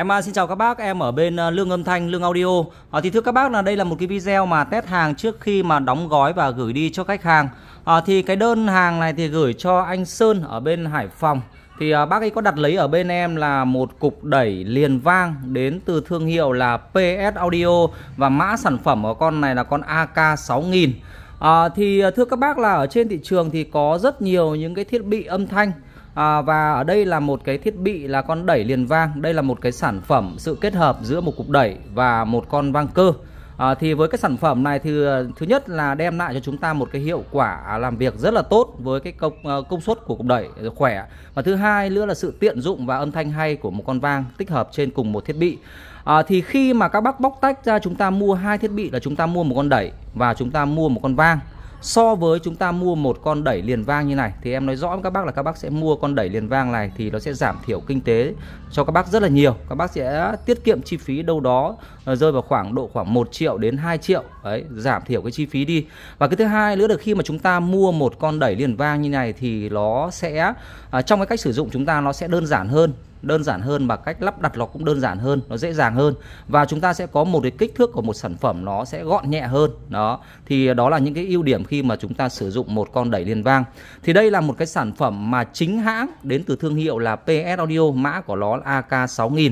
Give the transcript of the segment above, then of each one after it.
Em à, xin chào các bác, em ở bên à, Lương Âm Thanh, Lương Audio. À, thì thưa các bác là đây là một cái video mà test hàng trước khi mà đóng gói và gửi đi cho khách hàng. À, thì cái đơn hàng này thì gửi cho anh Sơn ở bên Hải Phòng. Thì à, bác ấy có đặt lấy ở bên em là một cục đẩy liền vang đến từ thương hiệu là PS Audio và mã sản phẩm của con này là con AK6000. À, thì à, thưa các bác là ở trên thị trường thì có rất nhiều những cái thiết bị âm thanh À, và ở đây là một cái thiết bị là con đẩy liền vang đây là một cái sản phẩm sự kết hợp giữa một cục đẩy và một con vang cơ à, thì với cái sản phẩm này thì ờ, thứ nhất là đem lại cho chúng ta một cái hiệu quả làm việc rất là tốt với cái công ờ, công suất của cục đẩy khỏe và thứ hai nữa là sự tiện dụng và âm thanh hay của một con vang tích hợp trên cùng một thiết bị à, thì khi mà các bác bóc tách ra chúng ta mua hai thiết bị là chúng ta mua một con đẩy và chúng ta mua một con vang so với chúng ta mua một con đẩy liền vang như này thì em nói rõ với các bác là các bác sẽ mua con đẩy liền vang này thì nó sẽ giảm thiểu kinh tế cho các bác rất là nhiều các bác sẽ tiết kiệm chi phí đâu đó Ờ, rơi vào khoảng độ khoảng 1 triệu đến 2 triệu đấy giảm thiểu cái chi phí đi và cái thứ hai nữa là khi mà chúng ta mua một con đẩy liền vang như này thì nó sẽ à, trong cái cách sử dụng chúng ta nó sẽ đơn giản hơn đơn giản hơn và cách lắp đặt nó cũng đơn giản hơn nó dễ dàng hơn và chúng ta sẽ có một cái kích thước của một sản phẩm nó sẽ gọn nhẹ hơn đó thì đó là những cái ưu điểm khi mà chúng ta sử dụng một con đẩy liền vang thì đây là một cái sản phẩm mà chính hãng đến từ thương hiệu là PS Audio mã của nó là AK6000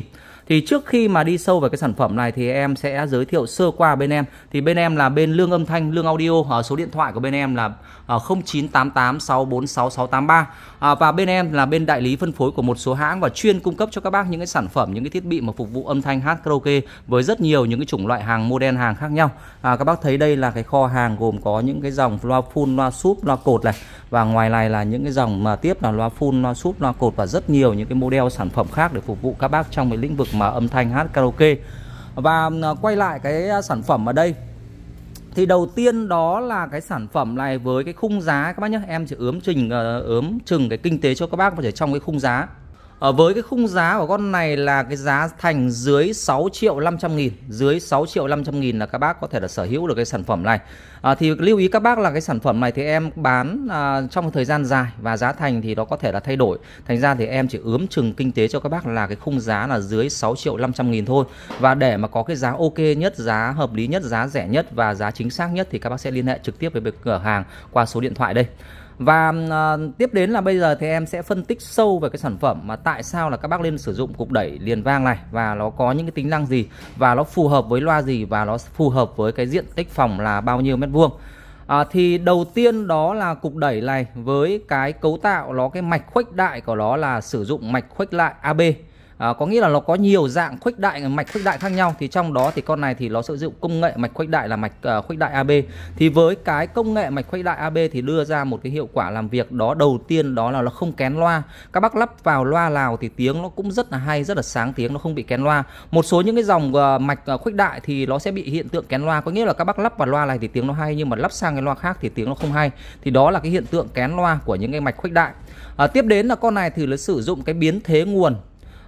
thì trước khi mà đi sâu vào cái sản phẩm này thì em sẽ giới thiệu sơ qua bên em thì bên em là bên lương âm thanh lương audio ở số điện thoại của bên em là 0988646683 ờ, à, và bên em là bên đại lý phân phối của một số hãng và chuyên cung cấp cho các bác những cái sản phẩm những cái thiết bị mà phục vụ âm thanh hát karaoke với rất nhiều những cái chủng loại hàng model hàng khác nhau à, các bác thấy đây là cái kho hàng gồm có những cái dòng loa full loa súp loa cột này và ngoài này là những cái dòng mà tiếp là loa full loa súp loa cột và rất nhiều những cái model sản phẩm khác để phục vụ các bác trong cái lĩnh vực mà âm thanh hát karaoke và à, quay lại cái à, sản phẩm ở đây thì đầu tiên đó là cái sản phẩm này với cái khung giá các bác nhé em chỉ ướm trình ờ, ướm chừng cái kinh tế cho các bác và ở trong cái khung giá À, với cái khung giá của con này là cái giá thành dưới 6 triệu 500 nghìn Dưới 6 triệu 500 nghìn là các bác có thể là sở hữu được cái sản phẩm này à, Thì lưu ý các bác là cái sản phẩm này thì em bán à, trong một thời gian dài Và giá thành thì nó có thể là thay đổi Thành ra thì em chỉ ướm chừng kinh tế cho các bác là cái khung giá là dưới 6 triệu 500 nghìn thôi Và để mà có cái giá ok nhất, giá hợp lý nhất, giá rẻ nhất và giá chính xác nhất Thì các bác sẽ liên hệ trực tiếp với cửa hàng qua số điện thoại đây và uh, tiếp đến là bây giờ thì em sẽ phân tích sâu về cái sản phẩm mà tại sao là các bác nên sử dụng cục đẩy liền vang này và nó có những cái tính năng gì và nó phù hợp với loa gì và nó phù hợp với cái diện tích phòng là bao nhiêu mét vuông À, thì đầu tiên đó là cục đẩy này với cái cấu tạo nó cái mạch khuếch đại của nó là sử dụng mạch khuếch lại AB à, có nghĩa là nó có nhiều dạng khuếch đại mạch khuếch đại khác nhau thì trong đó thì con này thì nó sử dụng công nghệ mạch khuếch đại là mạch uh, khuếch đại AB thì với cái công nghệ mạch khuếch đại AB thì đưa ra một cái hiệu quả làm việc đó đầu tiên đó là nó không kén loa các bác lắp vào loa lào thì tiếng nó cũng rất là hay rất là sáng tiếng nó không bị kén loa một số những cái dòng uh, mạch uh, khuếch đại thì nó sẽ bị hiện tượng kén loa có nghĩa là các bác lắp vào loa này thì tiếng nó hay nhưng mà lắp sang cái loa khác thì tiếng nó không hay thì đó là cái hiện tượng kén loa của những cái mạch khuếch đại à, tiếp đến là con này thì nó sử dụng cái biến thế nguồn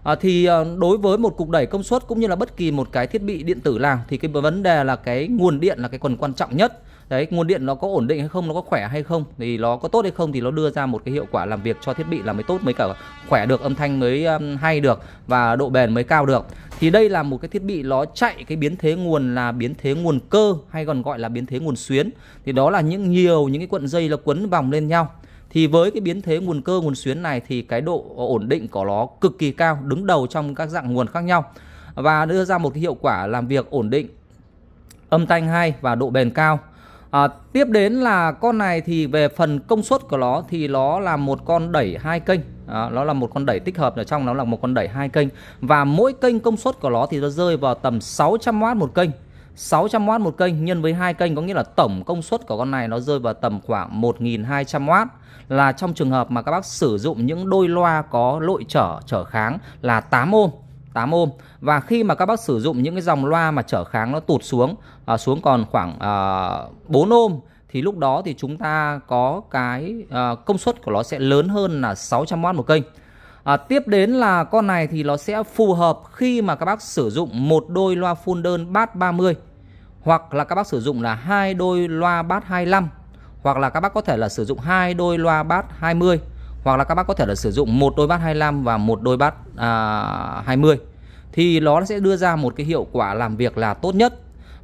à, thì ờ, đối với một cục đẩy công suất cũng như là bất kỳ một cái thiết bị điện tử nào thì cái vấn đề là cái nguồn điện là cái phần quan trọng nhất đấy nguồn điện nó có ổn định hay không nó có khỏe hay không thì nó có tốt hay không thì nó đưa ra một cái hiệu quả làm việc cho thiết bị là mới tốt mới cả khỏe được âm thanh mới hay được và độ bền mới cao được thì đây là một cái thiết bị nó chạy cái biến thế nguồn là biến thế nguồn cơ hay còn gọi là biến thế nguồn xuyến thì đó là những nhiều những cái cuộn dây nó quấn vòng lên nhau thì với cái biến thế nguồn cơ nguồn xuyến này thì cái độ ổn định của nó cực kỳ cao đứng đầu trong các dạng nguồn khác nhau và đưa ra một cái hiệu quả làm việc ổn định âm thanh hay và độ bền cao à, tiếp đến là con này thì về phần công suất của nó thì nó là một con đẩy hai kênh à, nó là một con đẩy tích hợp ở trong nó là một con đẩy hai kênh và mỗi kênh công suất của nó thì nó rơi vào tầm 600W một kênh 600W một kênh nhân với hai kênh có nghĩa là tổng công suất của con này nó rơi vào tầm khoảng 1200W là trong trường hợp mà các bác sử dụng những đôi loa có lội trở trở kháng là 8 ohm 8 ohm và khi mà các bác sử dụng những cái dòng loa mà trở kháng nó tụt xuống à, xuống còn khoảng à, 4 ohm thì lúc đó thì chúng ta có cái à, công suất của nó sẽ lớn hơn là 600W một kênh À, tiếp đến là con này thì nó sẽ phù hợp khi mà các bác sử dụng một đôi loa full đơn bass 30 hoặc là các bác sử dụng là hai đôi loa bass 25 hoặc là các bác có thể là sử dụng hai đôi loa bass 20 hoặc là các bác có thể là sử dụng một đôi bass 25 và một đôi bass à, 20 thì nó sẽ đưa ra một cái hiệu quả làm việc là tốt nhất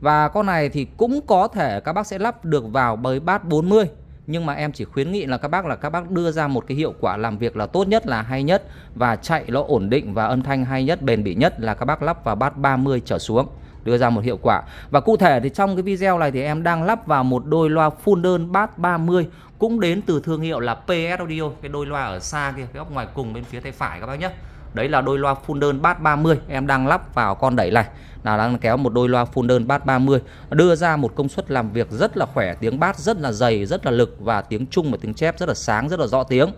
và con này thì cũng có thể các bác sẽ lắp được vào bới bát 40 nhưng mà em chỉ khuyến nghị là các bác là các bác đưa ra một cái hiệu quả làm việc là tốt nhất là hay nhất và chạy nó ổn định và âm thanh hay nhất bền bỉ nhất là các bác lắp vào bát 30 trở xuống đưa ra một hiệu quả. Và cụ thể thì trong cái video này thì em đang lắp vào một đôi loa full đơn bass 30 cũng đến từ thương hiệu là PS Audio, cái đôi loa ở xa kia, cái góc ngoài cùng bên phía tay phải các bác nhé. Đấy là đôi loa full đơn bass 30 em đang lắp vào con đẩy này là đang kéo một đôi loa full đơn bass 30 đưa ra một công suất làm việc rất là khỏe tiếng bass rất là dày rất là lực và tiếng trung và tiếng chép rất là sáng rất là rõ tiếng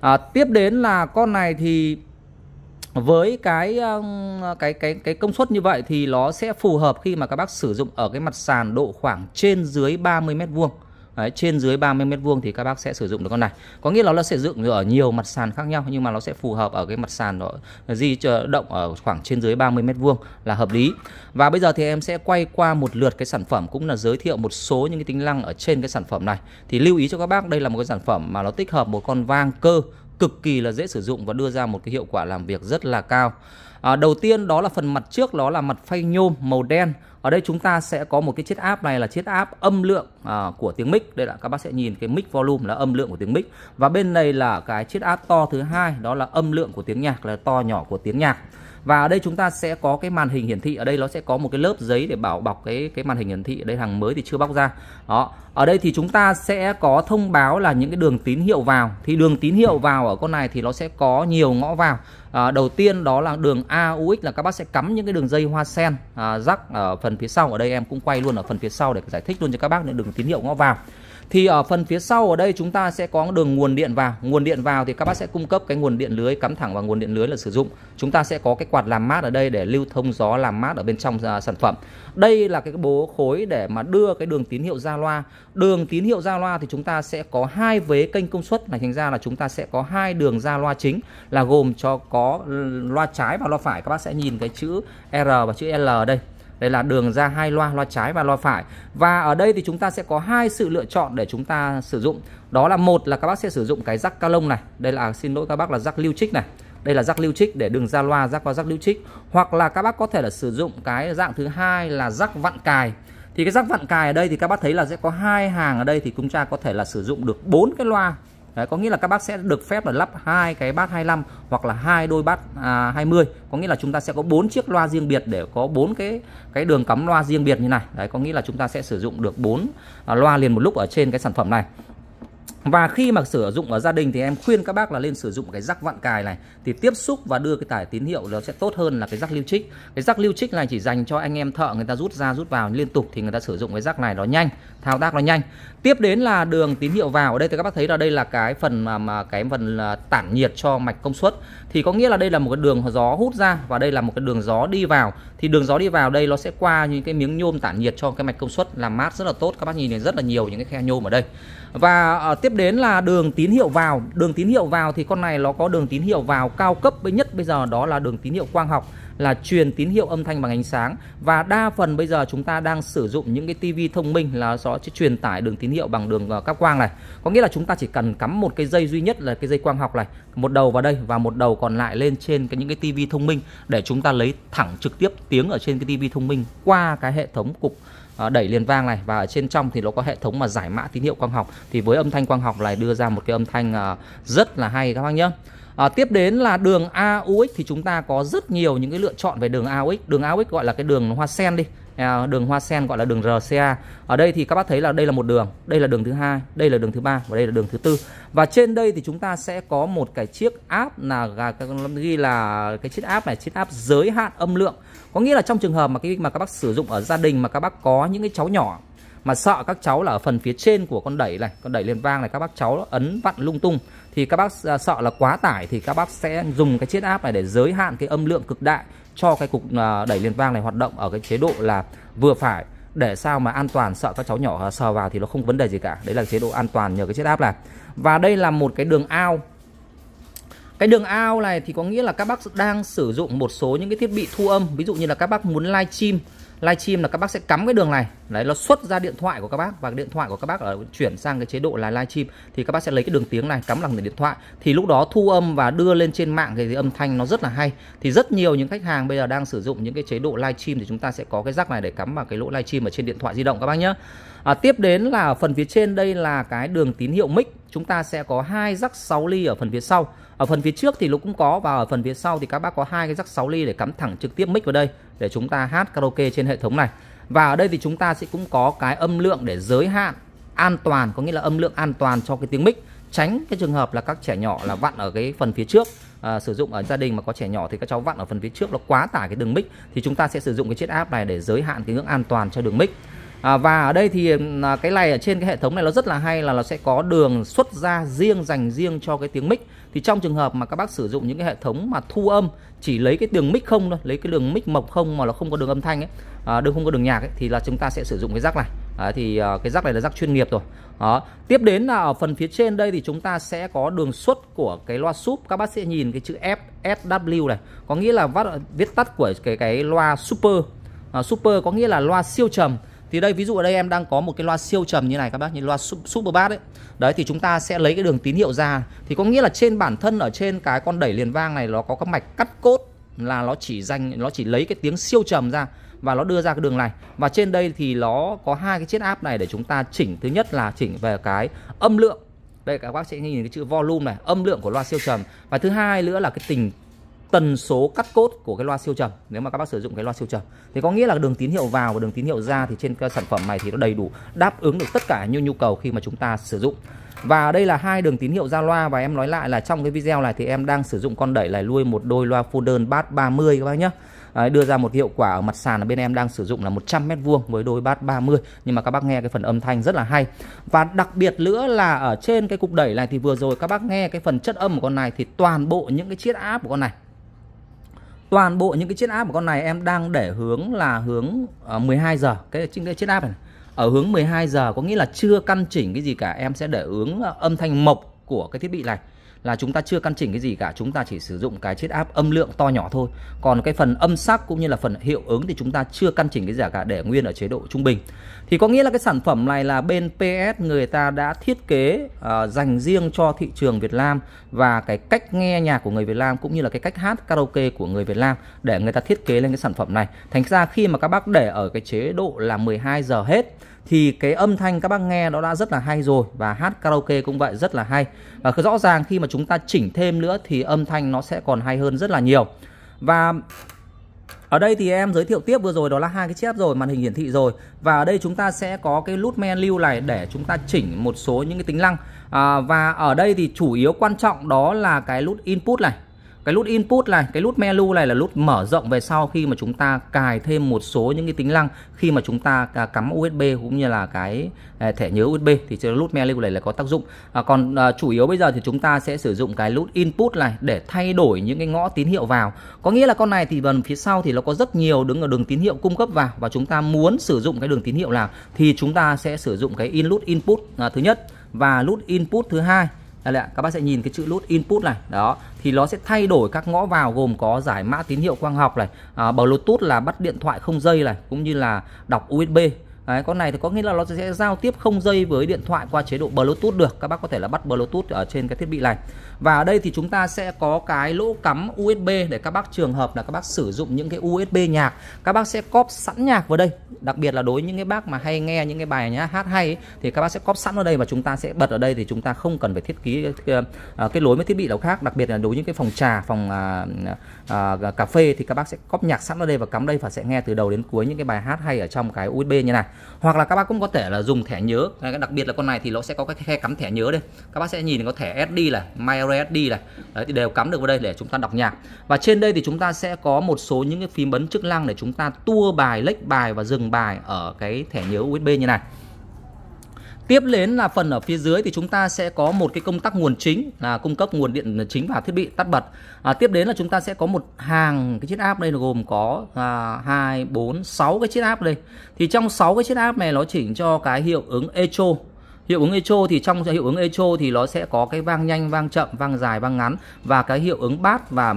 à, tiếp đến là con này thì với cái ờ, cái cái cái công suất như vậy thì nó sẽ phù hợp khi mà các bác sử dụng ở cái mặt sàn độ khoảng trên dưới 30 mét vuông Đấy, trên dưới 30 mét vuông thì các bác sẽ sử dụng được con này. Có nghĩa là nó sẽ dựng ở nhiều mặt sàn khác nhau nhưng mà nó sẽ phù hợp ở cái mặt sàn đó di động ở khoảng trên dưới 30 mét vuông là hợp lý. Và bây giờ thì em sẽ quay qua một lượt cái sản phẩm cũng là giới thiệu một số những cái tính năng ở trên cái sản phẩm này. Thì lưu ý cho các bác đây là một cái sản phẩm mà nó tích hợp một con vang cơ cực kỳ là dễ sử dụng và đưa ra một cái hiệu quả làm việc rất là cao. À, đầu tiên đó là phần mặt trước đó là mặt phay nhôm màu đen. Ở đây chúng ta sẽ có một cái chiếc áp này là chiếc áp âm lượng à, của tiếng mic. Đây là các bác sẽ nhìn cái mic volume là âm lượng của tiếng mic. Và bên này là cái chiếc áp to thứ hai đó là âm lượng của tiếng nhạc là to nhỏ của tiếng nhạc và ở đây chúng ta sẽ có cái màn hình hiển thị ở đây nó sẽ có một cái lớp giấy để bảo bọc cái cái màn hình hiển thị ở đây hàng mới thì chưa bóc ra đó ở đây thì chúng ta sẽ có thông báo là những cái đường tín hiệu vào thì đường tín hiệu vào ở con này thì nó sẽ có nhiều ngõ vào à, đầu tiên đó là đường AUX là các bác sẽ cắm những cái đường dây hoa sen à, rắc ở phần phía sau ở đây em cũng quay luôn ở phần phía sau để giải thích luôn cho các bác những đường tín hiệu ngõ vào thì ở phần phía sau ở đây chúng ta sẽ có đường nguồn điện vào nguồn điện vào thì các bác sẽ cung cấp cái nguồn điện lưới cắm thẳng vào nguồn điện lưới là sử dụng chúng ta sẽ có cái quạt làm mát ở đây để lưu thông gió làm mát ở bên trong à, sản phẩm đây là cái bố khối để mà đưa cái đường tín hiệu ra loa đường tín hiệu ra loa thì chúng ta sẽ có hai vế kênh công suất này thành ra là chúng ta sẽ có hai đường ra loa chính là gồm cho có ừ, loa trái và loa phải các bác sẽ nhìn cái chữ R và chữ L ở đây đây là đường ra hai loa loa trái và loa phải và ở đây thì chúng ta sẽ có hai sự lựa chọn để chúng ta sử dụng đó là một là các bác sẽ sử dụng cái rắc ca lông này đây là xin lỗi các bác là rắc lưu trích này đây là rắc lưu trích để đường ra loa rắc qua rắc lưu trích hoặc là các bác có thể là sử dụng cái dạng thứ hai là rắc vặn cài thì cái rắc vặn cài ở đây thì các bác thấy là sẽ có hai hàng ở đây thì chúng ta có thể là sử dụng được bốn cái loa Đấy, có nghĩa là các bác sẽ được phép là lắp hai cái bát 25 hoặc là hai đôi bát à, 20 có nghĩa là chúng ta sẽ có bốn chiếc loa riêng biệt để có bốn cái cái đường cắm loa riêng biệt như này đấy có nghĩa là chúng ta sẽ sử dụng được bốn à, loa liền một lúc ở trên cái sản phẩm này và khi mà sử dụng ở gia đình thì em khuyên các bác là lên sử dụng cái rắc vặn cài này thì tiếp xúc và đưa cái tải tín hiệu nó sẽ tốt hơn là cái rắc lưu trích. Cái rắc lưu trích này chỉ dành cho anh em thợ người ta rút ra rút vào liên tục thì người ta sử dụng cái rắc này nó nhanh, thao tác nó nhanh. Tiếp đến là đường tín hiệu vào. Ở đây thì các bác thấy là đây là cái phần mà, mà cái phần tản nhiệt cho mạch công suất thì có nghĩa là đây là một cái đường gió hút ra và đây là một cái đường gió đi vào. Thì đường gió đi vào đây nó sẽ qua những cái miếng nhôm tản nhiệt cho cái mạch công suất làm mát rất là tốt. Các bác nhìn thấy rất là nhiều những cái khe nhôm ở đây. Và uh, tiếp đến là đường tín hiệu vào đường tín hiệu vào thì con này nó có đường tín hiệu vào cao cấp với nhất bây giờ đó là đường tín hiệu quang học là truyền tín hiệu âm thanh bằng ánh sáng và đa phần bây giờ chúng ta đang sử dụng những cái tivi thông minh là nó sẽ truyền tải đường tín hiệu bằng đường ờ, cáp quang này có nghĩa là chúng ta chỉ cần cắm một cái dây duy nhất là cái dây quang học này một đầu vào đây và một đầu còn lại lên trên cái những cái tivi thông minh để chúng ta lấy thẳng trực tiếp tiếng ở trên cái tivi thông minh qua cái hệ thống cục Ờ, đẩy liền vang này và ở trên trong thì nó có hệ thống mà giải mã tín hiệu quang học thì với âm thanh quang học này đưa ra một cái âm thanh ờ, rất là hay các bác nhé À, tiếp đến là đường AUX thì chúng ta có rất nhiều những cái lựa chọn về đường AUX. Đường AUX gọi là cái đường hoa sen đi. À, đường hoa sen gọi là đường RCA. Ở đây thì các bác thấy là đây là một đường, đây là đường thứ hai, đây là đường thứ ba và đây là đường thứ tư. Và trên đây thì chúng ta sẽ có một cái chiếc app là ghi là cái chiếc app này, chiếc app giới hạn âm lượng có nghĩa là trong trường hợp mà cái mà các bác sử dụng ở gia đình mà các bác có những cái cháu nhỏ mà sợ các cháu là ở phần phía trên của con đẩy này con đẩy liền vang này các bác cháu ấn vặn lung tung thì các bác à, sợ là quá tải thì các bác sẽ dùng cái chiết áp này để giới hạn cái âm lượng cực đại cho cái cục à, đẩy liền vang này hoạt động ở cái chế độ là vừa phải để sao mà an toàn sợ các cháu nhỏ sờ vào thì nó không vấn đề gì cả đấy là chế độ an toàn nhờ cái chiết áp này và đây là một cái đường ao cái đường ao này thì có nghĩa là các bác đang sử dụng một số những cái thiết bị thu âm ví dụ như là các bác muốn live stream live stream là các bác sẽ cắm cái đường này đấy nó xuất ra điện thoại của các bác và điện thoại của các bác ở chuyển sang cái chế độ là live stream thì các bác sẽ lấy cái đường tiếng này cắm bằng điện thoại thì lúc đó thu âm và đưa lên trên mạng thì, âm thanh nó rất là hay thì rất nhiều những khách hàng bây giờ đang sử dụng những cái chế độ live stream thì chúng ta sẽ có cái rắc này để cắm vào cái lỗ live stream ở trên điện thoại di động các bác nhé à, tiếp đến là phần phía trên đây là cái đường tín hiệu mic chúng ta sẽ có hai rắc 6 ly ở phần phía sau ở phần phía trước thì nó cũng có và ở phần phía sau thì các bác có hai cái rắc 6 ly để cắm thẳng trực tiếp mic vào đây để chúng ta hát karaoke trên hệ thống này và ở đây thì chúng ta sẽ cũng có cái âm lượng để giới hạn an toàn có nghĩa là âm lượng an toàn cho cái tiếng mic tránh cái trường hợp là các trẻ nhỏ là vặn ở cái phần phía trước à, sử dụng ở gia đình mà có trẻ nhỏ thì các cháu vặn ở phần phía trước nó quá tải cái đường mic thì chúng ta sẽ sử dụng cái chiếc áp này để giới hạn cái ngưỡng an toàn cho đường mic à, và ở đây thì ừ, là cái này ở trên cái hệ thống này nó rất là hay là nó sẽ có đường xuất ra riêng dành riêng cho cái tiếng mic thì trong trường hợp mà các bác sử dụng những cái hệ thống mà thu âm chỉ lấy cái đường mic không thôi lấy cái đường mic mộc không mà nó không có đường âm thanh ấy à, đường không có đường nhạc ấy thì là chúng ta sẽ sử dụng cái rác này Đấy, thì uh, cái rắc này là rắc chuyên nghiệp rồi đó. Tiếp đến là ở phần phía trên đây thì chúng ta sẽ có đường xuất của cái loa súp Các bác sẽ nhìn cái chữ FSW này Có nghĩa là vắt, viết tắt của cái cái loa super uh, Super có nghĩa là loa siêu trầm thì đây ví dụ ở đây em đang có một cái loa siêu trầm như này các bác như loa super bass đấy đấy thì chúng ta sẽ lấy cái đường tín hiệu ra thì có nghĩa là trên bản thân ở trên cái con đẩy liền vang này nó có các mạch cắt cốt là nó chỉ dành nó chỉ lấy cái tiếng siêu trầm ra và nó đưa ra cái đường này và trên đây thì nó có hai cái chiếc áp này để chúng ta chỉnh thứ nhất là chỉnh về cái âm lượng đây các bác sẽ nhìn cái chữ volume này âm lượng của loa siêu trầm và thứ hai nữa là cái tình tần số cắt cốt của cái loa siêu trầm nếu mà các bác sử dụng cái loa siêu trầm thì có nghĩa là đường tín hiệu vào và đường tín hiệu ra thì trên cái sản phẩm này thì nó đầy đủ đáp ứng được tất cả những nhu cầu khi mà chúng ta sử dụng và đây là hai đường tín hiệu ra loa và em nói lại là trong cái video này thì em đang sử dụng con đẩy này nuôi một đôi loa full đơn bass 30 các bác nhé đưa ra một hiệu quả ở mặt sàn ở bên em đang sử dụng là 100 mét vuông với đôi bass 30 nhưng mà các bác nghe cái phần âm thanh rất là hay và đặc biệt nữa là ở trên cái cục đẩy này thì vừa rồi các bác nghe cái phần chất âm của con này thì toàn bộ những cái chiết áp của con này toàn bộ những cái chiết áp của con này em đang để hướng là hướng uh, ờ, 12 giờ cái cái chiết áp này ở hướng 12 giờ có nghĩa là chưa căn chỉnh cái gì cả em sẽ để hướng ờ, âm thanh mộc của cái thiết bị này là chúng ta chưa căn chỉnh cái gì cả chúng ta chỉ sử dụng cái chiết áp âm lượng to nhỏ thôi còn cái phần âm sắc cũng như là phần hiệu ứng thì chúng ta chưa căn chỉnh cái gì cả để nguyên ở chế độ trung bình thì có nghĩa là cái sản phẩm này là bên PS người ta đã thiết kế uh, dành riêng cho thị trường Việt Nam và cái cách nghe nhạc của người Việt Nam cũng như là cái cách hát karaoke của người Việt Nam để người ta thiết kế lên cái sản phẩm này thành ra khi mà các bác để ở cái chế độ là 12 giờ hết thì cái âm thanh các bác nghe đó đã rất là hay rồi và hát karaoke cũng vậy rất là hay và rõ ràng khi mà chúng ta chỉnh thêm nữa thì âm thanh nó sẽ còn hay hơn rất là nhiều và ở đây thì em giới thiệu tiếp vừa rồi đó là hai cái chép rồi màn hình hiển thị rồi và ở đây chúng ta sẽ có cái nút menu này để chúng ta chỉnh một số những cái tính năng à, và ở đây thì chủ yếu quan trọng đó là cái nút input này cái nút input này cái nút menu này là nút mở rộng về sau khi mà chúng ta cài thêm một số những cái tính năng khi mà chúng ta cắm USB cũng như là cái à, thẻ nhớ USB thì cái nút menu này là có tác dụng à, còn à, chủ yếu bây giờ thì chúng ta sẽ sử dụng cái nút input này để thay đổi những cái ngõ tín hiệu vào có nghĩa là con này thì phần phía sau thì nó có rất nhiều đứng ở đường tín hiệu cung cấp vào và chúng ta muốn sử dụng cái đường tín hiệu nào thì chúng ta sẽ sử dụng cái in input à, thứ nhất và nút input thứ hai đây là các bác sẽ nhìn cái chữ nút input này đó thì nó sẽ thay đổi các ngõ vào gồm có giải mã tín hiệu quang học này à, bluetooth là bắt điện thoại không dây này cũng như là đọc usb Đấy, con này thì có nghĩa là nó sẽ giao tiếp không dây với điện thoại qua chế độ Bluetooth được. Các bác có thể là bắt Bluetooth ở trên cái thiết bị này. Và ở đây thì chúng ta sẽ có cái lỗ cắm USB để các bác trường hợp là các bác sử dụng những cái USB nhạc. Các bác sẽ cóp sẵn nhạc vào đây. Đặc biệt là đối với những cái bác mà hay nghe những cái bài nhá hát hay ấy, thì các bác sẽ cóp sẵn vào đây và chúng ta sẽ bật ở đây thì chúng ta không cần phải thiết ờ, ờ, kế cái lối với thiết bị nào khác. Đặc biệt là đối với những cái phòng trà, phòng à, à, cà phê thì các bác sẽ cóp nhạc sẵn vào đây và cắm đây và sẽ nghe từ đầu đến cuối những cái bài hát hay ở trong cái USB như này hoặc là các bác cũng có thể là dùng thẻ nhớ đặc biệt là con này thì nó sẽ có cái khe cắm thẻ nhớ đây các bác sẽ nhìn có thẻ SD là micro SD này đấy, thì đều cắm được vào đây để chúng ta đọc nhạc và trên đây thì chúng ta sẽ có một số những cái phím bấm chức năng để chúng ta tua bài lệch bài và dừng bài ở cái thẻ nhớ USB như này Tiếp đến là phần ở phía dưới thì chúng ta sẽ có một cái công tắc nguồn chính là cung cấp nguồn điện chính vào thiết bị tắt bật. À, tiếp đến là chúng ta sẽ có một hàng cái chiếc áp đây là gồm có à, 2 4 6 cái chiếc áp đây. Thì trong 6 cái chiếc áp này nó chỉnh cho cái hiệu ứng echo Hiệu ứng echo thì trong hiệu ứng echo thì nó sẽ có cái vang nhanh, vang chậm, vang dài, vang ngắn và cái hiệu ứng bass và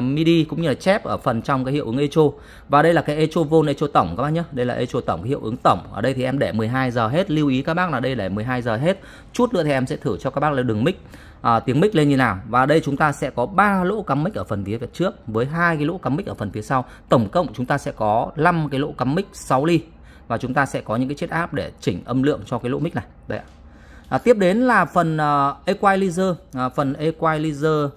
midi cũng như là chép ở phần trong cái hiệu ứng echo. Và đây là cái echo volt, echo tổng các bác nhé. Đây là echo tổng, cái hiệu ứng tổng. Ở đây thì em để 12 giờ hết. Lưu ý các bác là đây để 12 giờ hết. Chút nữa thì em sẽ thử cho các bác là đường mic à, tiếng mic lên như nào và đây chúng ta sẽ có ba lỗ cắm mic ở phần phía trước với hai cái lỗ cắm mic ở phần phía sau tổng cộng chúng ta sẽ có 5 cái lỗ cắm mic 6 ly và chúng ta sẽ có những cái chiết áp để chỉnh âm lượng cho cái lỗ mic này đấy ạ à, tiếp đến là phần uh, equalizer à, phần equalizer uh,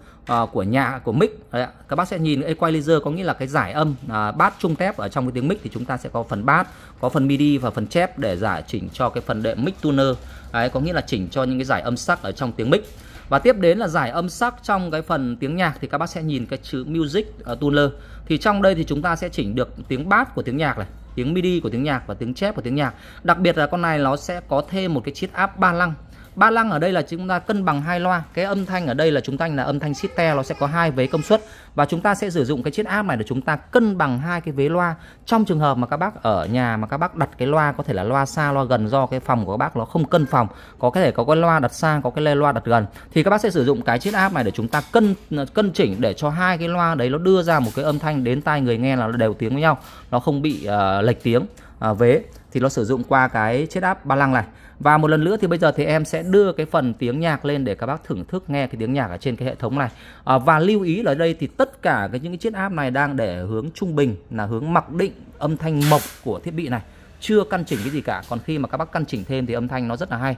của nhà của mic đấy ạ. các bác sẽ nhìn equalizer có nghĩa là cái giải âm uh, à, bát trung tép ở trong cái tiếng mic thì chúng ta sẽ có phần bát có phần midi và phần chép để giải chỉnh cho cái phần đệm mic tuner đấy, có nghĩa là chỉnh cho những cái giải âm sắc ở trong tiếng mic và tiếp đến là giải âm sắc trong cái phần tiếng nhạc thì các bác sẽ nhìn cái chữ music uh, tuner thì trong đây thì chúng ta sẽ chỉnh được tiếng bát của tiếng nhạc này tiếng MIDI của tiếng nhạc và tiếng chép của tiếng nhạc đặc biệt là con này nó sẽ có thêm một cái chiếc áp ba lăng ba lăng ở đây là chúng ta cân bằng hai loa cái âm thanh ở đây là chúng ta là âm thanh sister nó sẽ có hai vế công suất và chúng ta sẽ sử dụng cái chiếc áp này để chúng ta cân bằng hai cái vế loa trong trường hợp mà các bác ở nhà mà các bác đặt cái loa có thể là loa xa loa gần do cái phòng của các bác nó không cân phòng có thể có cái loa đặt xa có cái loa đặt gần thì các bác sẽ sử dụng cái chiếc áp này để chúng ta cân cân chỉnh để cho hai cái loa đấy nó đưa ra một cái âm thanh đến tai người nghe là đều tiếng với nhau nó không bị uh, lệch tiếng à, vế thì nó sử dụng qua cái chết áp ba lăng này và một lần nữa thì bây giờ thì em sẽ đưa cái phần tiếng nhạc lên để các bác thưởng thức nghe cái tiếng nhạc ở trên cái hệ thống này à, và lưu ý là đây thì tất cả cái những cái chiết áp này đang để hướng trung bình là hướng mặc định âm thanh mộc của thiết bị này chưa căn chỉnh cái gì cả còn khi mà các bác căn chỉnh thêm thì âm thanh nó rất là hay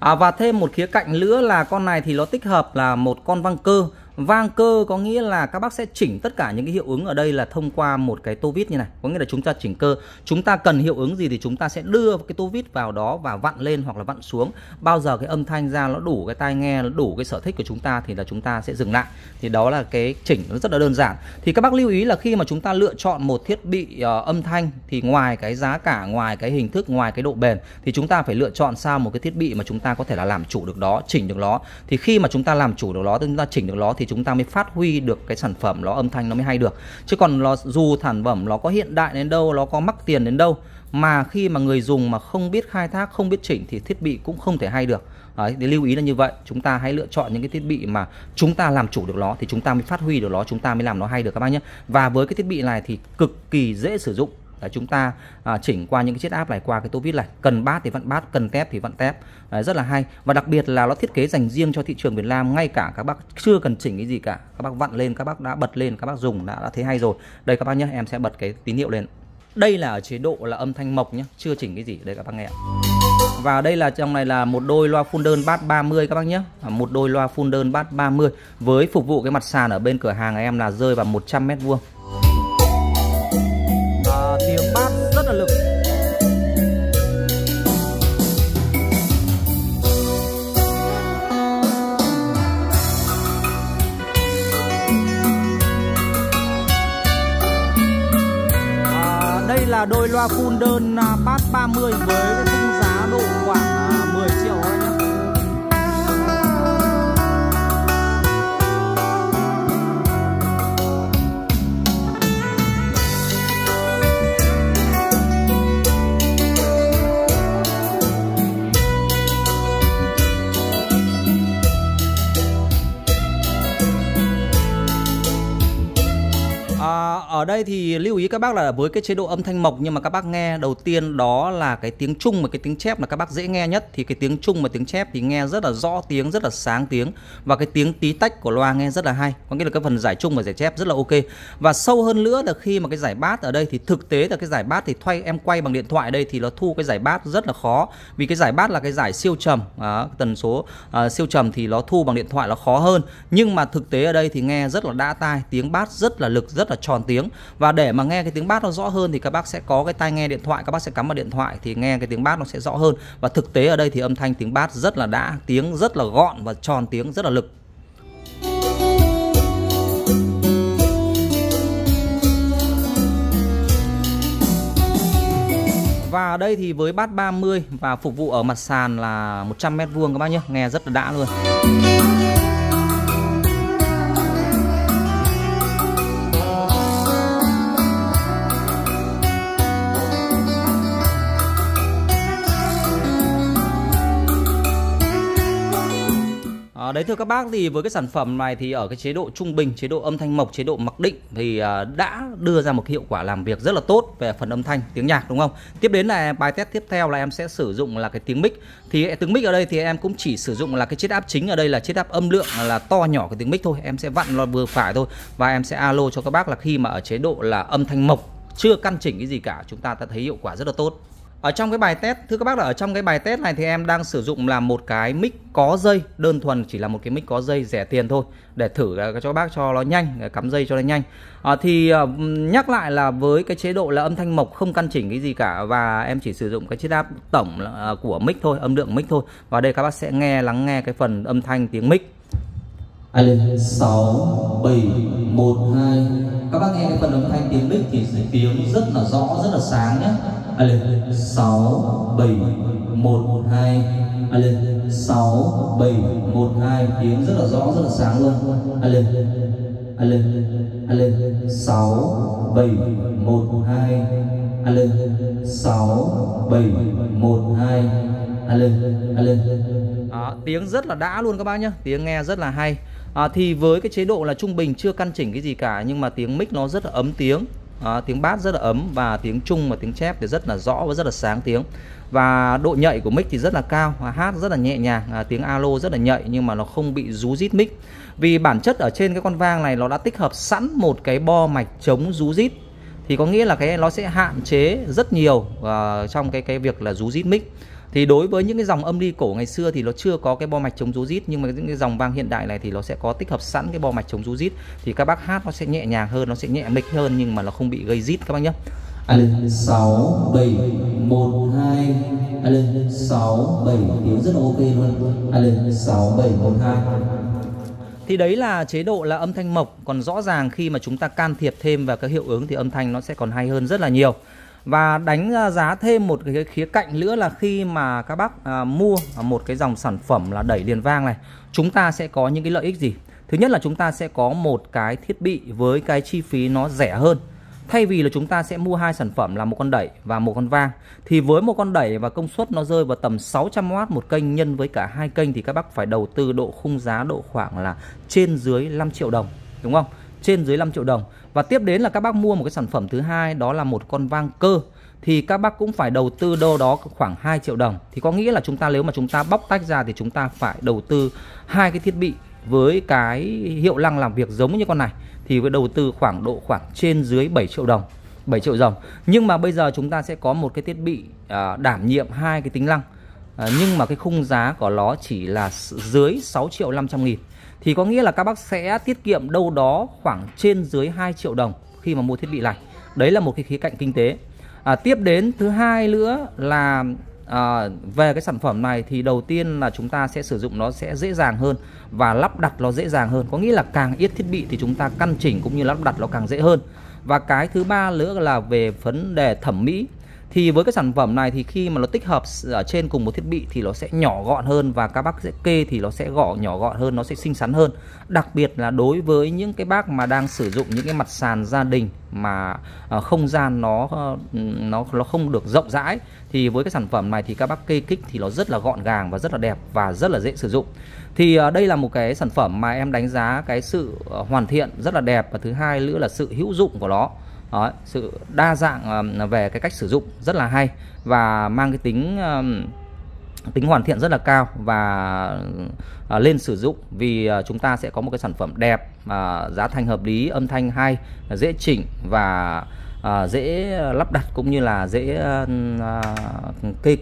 À, và thêm một khía cạnh nữa là con này thì nó tích hợp là một con văng cơ Vang cơ có nghĩa là các bác sẽ chỉnh tất cả những cái hiệu ứng ở đây là thông qua một cái tô vít như này. Có nghĩa là chúng ta chỉnh cơ, chúng ta cần hiệu ứng gì thì chúng ta sẽ đưa cái tô vít vào đó và vặn lên hoặc là vặn xuống. Bao giờ cái âm thanh ra nó đủ cái tai nghe, nó đủ cái sở thích của chúng ta thì là chúng ta sẽ dừng lại. Thì đó là cái chỉnh nó rất là đơn giản. Thì các bác lưu ý là khi mà chúng ta lựa chọn một thiết bị uh, âm thanh thì ngoài cái giá cả, ngoài cái hình thức, ngoài cái độ bền thì chúng ta phải lựa chọn sao một cái thiết bị mà chúng ta có thể là làm chủ được đó, chỉnh được nó. Thì khi mà chúng ta làm chủ được nó, chúng ta chỉnh được nó thì chúng ta mới phát huy được cái sản phẩm nó âm thanh nó mới hay được chứ còn nó dù sản phẩm nó có hiện đại đến đâu nó có mắc tiền đến đâu mà khi mà người dùng mà không biết khai thác không biết chỉnh thì thiết bị cũng không thể hay được Đấy, để lưu ý là như vậy chúng ta hãy lựa chọn những cái thiết bị mà chúng ta làm chủ được nó thì chúng ta mới phát huy được nó chúng ta mới làm nó hay được các bác nhé và với cái thiết bị này thì cực kỳ dễ sử dụng Đấy, chúng ta à, chỉnh qua những cái chiếc áp này qua cái tô vít này cần bát thì vặn bát cần tép thì vặn tép Đấy, rất là hay và đặc biệt là nó thiết kế dành riêng cho thị trường Việt Nam ngay cả các bác chưa cần chỉnh cái gì cả các bác vặn lên các bác đã bật lên các bác dùng đã, đã thấy hay rồi đây các bác nhé em sẽ bật cái tín hiệu lên đây là ở chế độ là âm thanh mộc nhé chưa chỉnh cái gì đây các bác nghe và đây là trong này là một đôi loa full đơn bát 30 các bác nhé Một đôi loa full đơn bát 30 Với phục vụ cái mặt sàn ở bên cửa hàng em là rơi vào 100 mét vuông là đôi loa full đơn à, bass 30 với khung giá độ khoảng 10 à, triệu anh nhé à, ở đây thì lưu ý các bác là với cái chế độ âm thanh mộc nhưng mà các bác nghe đầu tiên đó là cái tiếng Trung và cái tiếng chép là các bác dễ nghe nhất thì cái tiếng Trung và tiếng chép thì nghe rất là rõ tiếng, rất là sáng tiếng và cái tiếng tí tách của loa nghe rất là hay. Có nghĩa là cái phần giải Trung và giải chép rất là ok. Và sâu hơn nữa là khi mà cái giải bát ở đây thì thực tế là cái giải bát thì thay em quay bằng điện thoại đây thì nó thu cái giải bát rất là khó vì cái giải bát là cái giải siêu trầm, à, tần số à, siêu trầm thì nó thu bằng điện thoại nó khó hơn. Nhưng mà thực tế ở đây thì nghe rất là đã tai, tiếng bát rất là lực, rất là tròn tiếng và để mà nghe cái tiếng bát nó rõ hơn thì các bác sẽ có cái tai nghe điện thoại các bác sẽ cắm vào điện thoại thì nghe cái tiếng bát nó sẽ rõ hơn và thực tế ở đây thì âm thanh tiếng bát rất là đã tiếng rất là gọn và tròn tiếng rất là lực Và ở đây thì với bát 30 và phục vụ ở mặt sàn là 100 mét vuông các bác nhé Nghe rất là đã luôn Ờ, đấy thưa các bác thì với cái sản phẩm này thì ở cái chế độ trung bình, chế độ âm thanh mộc, chế độ mặc định thì ờ, đã đưa ra một hiệu quả làm việc rất là tốt về phần âm thanh, tiếng nhạc đúng không? Tiếp đến là bài test tiếp theo là em sẽ sử dụng là cái tiếng mic. Thì tiếng mic ở đây thì em cũng chỉ sử dụng là cái chiết áp chính ở đây là chiết áp âm lượng là to nhỏ của tiếng mic thôi. Em sẽ vặn nó vừa phải thôi và em sẽ alo cho các bác là khi mà ở chế độ là âm thanh mộc chưa căn chỉnh cái gì cả chúng ta đã thấy hiệu quả rất là tốt ở trong cái bài test, thưa các bác là ở trong cái bài test này thì em đang sử dụng là một cái mic có dây, đơn thuần chỉ là một cái mic có dây rẻ tiền thôi để thử à, cho các bác cho nó nhanh, à, cắm dây cho nó nhanh. À, thì à, nhắc lại là với cái chế độ là âm thanh mộc không căn chỉnh cái gì cả và em chỉ sử dụng cái chiết áp tổng của mic thôi, âm lượng mic thôi. Và đây các bác sẽ nghe lắng nghe cái phần âm thanh tiếng mic à lên sáu bảy một hai các bác nghe cái phần âm thanh tiếng bích thì tiếng rất là rõ rất là sáng nhé à lên sáu bảy một hai à lên sáu bảy một hai tiếng rất là rõ rất là sáng luôn à lên à lên à lên sáu bảy một hai à lên sáu bảy một hai à lên tiếng rất là đã luôn các bác nhá, tiếng nghe rất là hay à, thì với cái chế độ là trung bình chưa căn chỉnh cái gì cả nhưng mà tiếng mic nó rất là ấm tiếng à, tiếng bass rất là ấm và tiếng trung và tiếng chép thì rất là rõ và rất là sáng tiếng và độ nhạy của mic thì rất là cao à, hát rất là nhẹ nhàng à, tiếng alo rất là nhạy nhưng mà nó không bị rú rít mic vì bản chất ở trên cái con vang này nó đã tích hợp sẵn một cái bo mạch chống rú rít thì có nghĩa là cái nó sẽ hạn chế rất nhiều uh, trong cái cái việc là rú rít mic thì đối với những cái dòng âm ly cổ ngày xưa thì nó chưa có cái bo mạch chống rú rít nhưng mà những cái dòng vang hiện đại này thì nó sẽ có tích hợp sẵn cái bo mạch chống rú rít thì các bác hát nó sẽ nhẹ nhàng hơn nó sẽ nhẹ mic hơn nhưng mà nó không bị gây rít các bác nhé Alin 6 7 1 2 Alin 6 7 tiếng rất là ok luôn Alin 6 7 1 2 thì đấy là chế độ là âm thanh mộc còn rõ ràng khi mà chúng ta can thiệp thêm vào các hiệu ứng thì âm thanh nó sẽ còn hay hơn rất là nhiều và đánh à, giá thêm một cái khía cạnh nữa là khi mà các bác à, mua một cái dòng sản phẩm là đẩy liền vang này chúng ta sẽ có những cái lợi ích gì thứ nhất là chúng ta sẽ có một cái thiết bị với cái chi phí nó rẻ hơn thay vì là chúng ta sẽ mua hai sản phẩm là một con đẩy và một con vang thì với một con đẩy và công suất nó rơi vào tầm 600W một kênh nhân với cả hai kênh thì các bác phải đầu tư độ khung giá độ khoảng là trên dưới 5 triệu đồng đúng không trên dưới 5 triệu đồng và tiếp đến là các bác mua một cái sản phẩm thứ hai đó là một con vang cơ thì các bác cũng phải đầu tư đâu đó khoảng 2 triệu đồng. Thì có nghĩa là chúng ta nếu mà chúng ta bóc tách ra thì chúng ta phải đầu tư hai cái thiết bị với cái hiệu năng làm việc giống như con này thì với đầu tư khoảng độ khoảng trên dưới 7 triệu đồng 7 triệu đồng nhưng mà bây giờ chúng ta sẽ có một cái thiết bị à, đảm nhiệm hai cái tính năng Ờ, nhưng mà cái khung giá của nó chỉ là dưới 6 triệu 500 nghìn thì có nghĩa là các bác sẽ tiết kiệm đâu đó khoảng trên dưới 2 triệu đồng khi mà mua thiết bị này đấy là một cái khía cạnh kinh tế à, tiếp đến thứ hai nữa là à, về cái sản phẩm này thì đầu tiên là chúng ta sẽ sử dụng nó sẽ dễ dàng hơn và lắp đặt nó dễ dàng hơn có nghĩa là càng ít thiết bị thì chúng ta căn chỉnh cũng như lắp đặt nó càng dễ hơn và cái thứ ba nữa là về vấn đề thẩm mỹ thì với cái sản phẩm này thì khi mà nó tích hợp ở trên cùng một thiết bị thì nó sẽ nhỏ gọn hơn và các bác sẽ kê thì nó sẽ gõ nhỏ gọn hơn nó sẽ xinh xắn hơn đặc biệt là đối với những cái bác mà đang sử dụng những cái mặt sàn gia đình mà ờ, không gian nó ờ, nó nó không được rộng rãi thì với cái sản phẩm này thì các bác kê kích thì nó rất là gọn gàng và rất là đẹp và rất là dễ sử dụng thì ờ, đây là một cái sản phẩm mà em đánh giá cái sự hoàn thiện rất là đẹp và thứ hai nữa là sự hữu dụng của nó đó, sự đa dạng ờ, về cái cách sử dụng rất là hay và mang cái tính ờ, tính hoàn thiện rất là cao và ờ, lên sử dụng vì chúng ta sẽ có một cái sản phẩm đẹp giá thành hợp lý âm thanh hay dễ chỉnh và dễ lắp đặt cũng như là dễ à,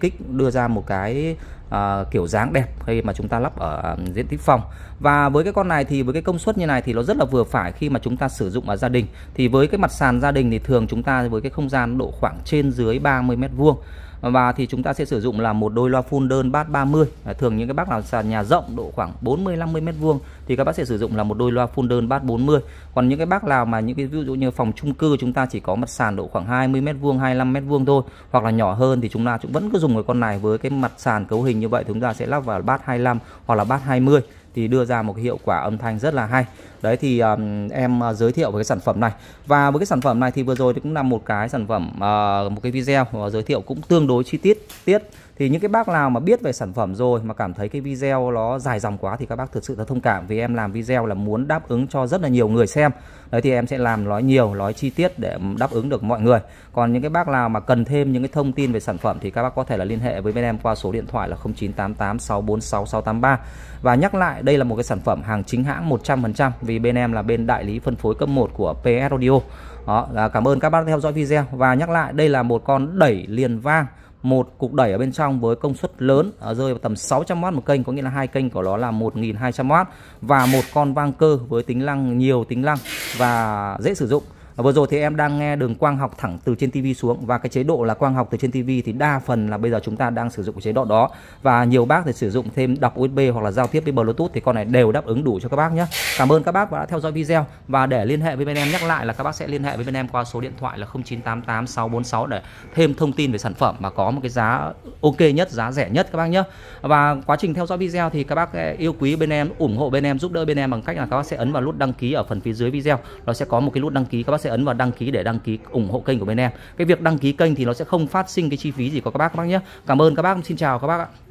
kích đưa ra một cái à, kiểu dáng đẹp khi mà chúng ta lắp ở à, diện tích phòng và với cái con này thì với cái công suất như này thì nó rất là vừa phải khi mà chúng ta sử dụng ở gia đình thì với cái mặt sàn gia đình thì thường chúng ta với cái không gian độ khoảng trên dưới 30 mét vuông và thì chúng ta sẽ sử dụng là một đôi loa phun đơn bát 30 à, thường những cái bác nào sàn nhà rộng độ khoảng 40 50 mét vuông thì các bác sẽ sử dụng là một đôi loa phun đơn bát 40 còn những cái bác nào mà những cái ví dụ như phòng chung cư chúng ta chỉ có mặt sàn độ khoảng 20 mét vuông 25 mét vuông thôi hoặc là nhỏ hơn thì chúng ta cũng vẫn cứ dùng cái con này với cái mặt sàn cấu hình như vậy chúng ta sẽ lắp vào bát 25 hoặc là bát 20 thì đưa ra một cái hiệu quả âm thanh rất là hay đấy thì um, em ờ, giới thiệu về cái sản phẩm này và với cái sản phẩm này thì vừa rồi thì cũng là một cái sản phẩm uh, một cái video ờ, giới thiệu cũng tương đối chi tiết tiết thì những cái bác nào mà biết về sản phẩm rồi mà cảm thấy cái video nó dài dòng quá thì các bác thực sự là thông cảm vì em làm video là muốn đáp ứng cho rất là nhiều người xem đấy thì em sẽ làm nói nhiều nói chi tiết để đáp ứng được mọi người còn những cái bác nào mà cần thêm những cái thông tin về sản phẩm thì các bác có thể là liên hệ với bên em qua số điện thoại là 0988 646 683 và nhắc lại đây là một cái sản phẩm hàng chính hãng 100% vì bên em là bên đại lý phân phối cấp 1 của PS Audio đó, à, cảm ơn các bác theo dõi video và nhắc lại đây là một con đẩy liền vang một cục đẩy ở bên trong với công suất lớn à, rơi vào tầm 600W một kênh có nghĩa là hai kênh của nó là 1200W và một con vang cơ với tính năng nhiều tính năng và dễ sử dụng vừa rồi thì em đang nghe đường quang học thẳng từ trên tivi xuống và cái chế độ là quang học từ trên tivi thì đa phần là bây giờ chúng ta đang sử dụng cái chế độ đó và nhiều bác thì sử dụng thêm đọc USB hoặc là giao tiếp với Bluetooth thì con này đều đáp ứng đủ cho các bác nhé cảm ơn các bác đã theo dõi video và để liên hệ với bên em nhắc lại là các bác sẽ liên hệ với bên em qua số điện thoại là 0988 646 để thêm thông tin về sản phẩm mà có một cái giá ok nhất giá rẻ nhất các bác nhé và quá trình theo dõi video thì các bác yêu quý bên em ủng hộ bên em giúp đỡ bên em bằng cách là các bác sẽ ấn vào nút đăng ký ở phần phía dưới video nó sẽ có một cái nút đăng ký các bác sẽ sẽ ấn vào đăng ký để đăng ký ủng hộ kênh của bên em cái việc đăng ký kênh thì nó sẽ không phát sinh cái chi phí gì của các bác các bác nhé cảm ơn các bác xin chào các bác ạ